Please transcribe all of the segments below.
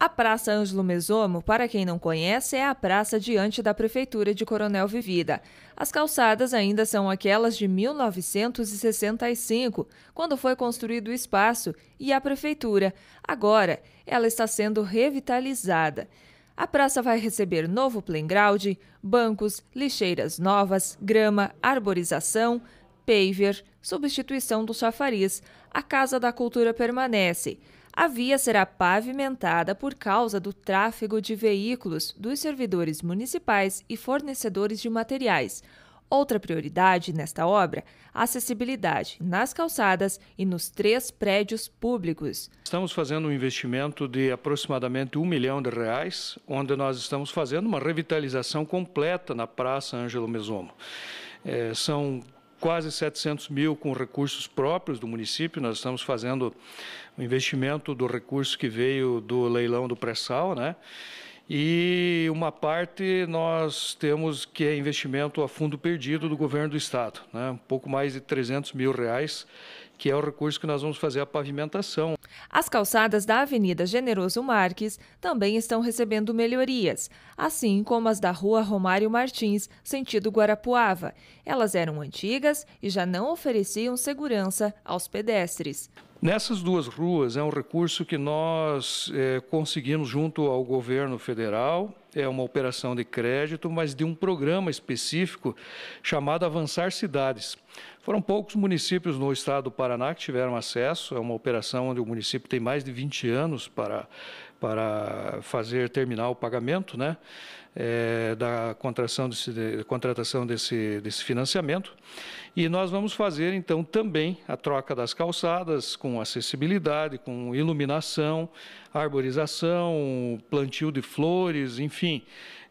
A Praça Ângelo Mesomo, para quem não conhece, é a praça diante da Prefeitura de Coronel Vivida. As calçadas ainda são aquelas de 1965, quando foi construído o espaço e a Prefeitura. Agora, ela está sendo revitalizada. A praça vai receber novo playground, bancos, lixeiras novas, grama, arborização, paver, substituição do chafariz. A Casa da Cultura permanece. A via será pavimentada por causa do tráfego de veículos dos servidores municipais e fornecedores de materiais. Outra prioridade nesta obra, acessibilidade nas calçadas e nos três prédios públicos. Estamos fazendo um investimento de aproximadamente um milhão de reais, onde nós estamos fazendo uma revitalização completa na Praça Ângelo Mesomo. É, são quase 700 mil com recursos próprios do município. Nós estamos fazendo o um investimento do recurso que veio do leilão do pré-sal, né? E uma parte nós temos que é investimento a fundo perdido do governo do estado, né? um pouco mais de 300 mil reais que é o recurso que nós vamos fazer a pavimentação. As calçadas da Avenida Generoso Marques também estão recebendo melhorias, assim como as da Rua Romário Martins, sentido Guarapuava. Elas eram antigas e já não ofereciam segurança aos pedestres. Nessas duas ruas é um recurso que nós é, conseguimos junto ao governo federal é uma operação de crédito, mas de um programa específico chamado Avançar Cidades. Foram poucos municípios no estado do Paraná que tiveram acesso, é uma operação onde o município tem mais de 20 anos para para fazer terminar o pagamento né, é, da desse, de, contratação desse, desse financiamento. E nós vamos fazer, então, também a troca das calçadas com acessibilidade, com iluminação, arborização, plantio de flores, enfim.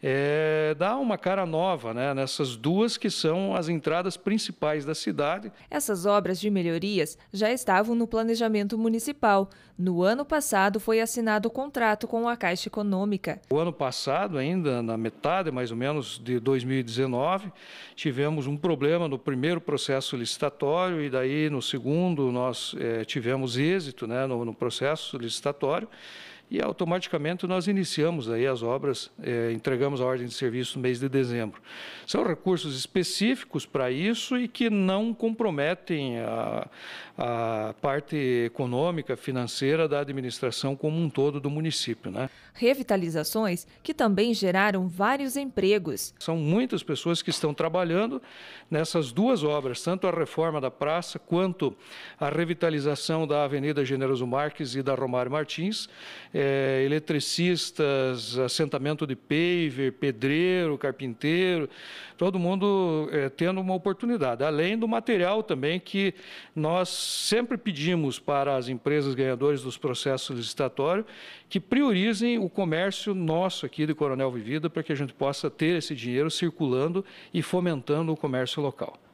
É, dá uma cara nova né, nessas duas que são as entradas principais da cidade. Essas obras de melhorias já estavam no planejamento municipal. No ano passado foi assinado o contrato contrato com a Caixa Econômica. O ano passado, ainda na metade mais ou menos de 2019, tivemos um problema no primeiro processo licitatório e daí no segundo nós é, tivemos êxito né, no, no processo licitatório e automaticamente nós iniciamos aí as obras, é, entregamos a ordem de serviço no mês de dezembro. São recursos específicos para isso e que não comprometem a, a, parte econômica, financeira da administração como um todo do município. Né? Revitalizações que também geraram vários empregos. São muitas pessoas que estão trabalhando nessas duas obras, tanto a reforma da praça quanto a revitalização da Avenida Generoso Marques e da Romário Martins é, eletricistas, assentamento de paver, pedreiro, carpinteiro, todo mundo é, tendo uma oportunidade. Além do material também que nós sempre pedimos para as empresas ganhadoras dos processos licitatórios que priorizem o comércio nosso aqui de Coronel Vivida para que a gente possa ter esse dinheiro circulando e fomentando o comércio local.